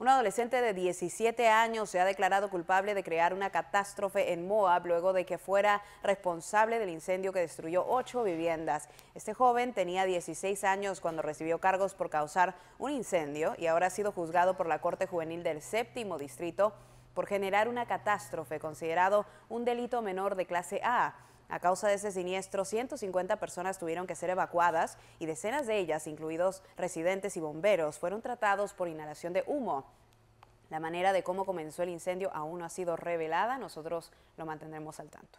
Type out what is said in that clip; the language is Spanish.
Un adolescente de 17 años se ha declarado culpable de crear una catástrofe en Moab luego de que fuera responsable del incendio que destruyó ocho viviendas. Este joven tenía 16 años cuando recibió cargos por causar un incendio y ahora ha sido juzgado por la Corte Juvenil del Séptimo Distrito por generar una catástrofe, considerado un delito menor de clase A. A causa de ese siniestro, 150 personas tuvieron que ser evacuadas y decenas de ellas, incluidos residentes y bomberos, fueron tratados por inhalación de humo. La manera de cómo comenzó el incendio aún no ha sido revelada, nosotros lo mantendremos al tanto.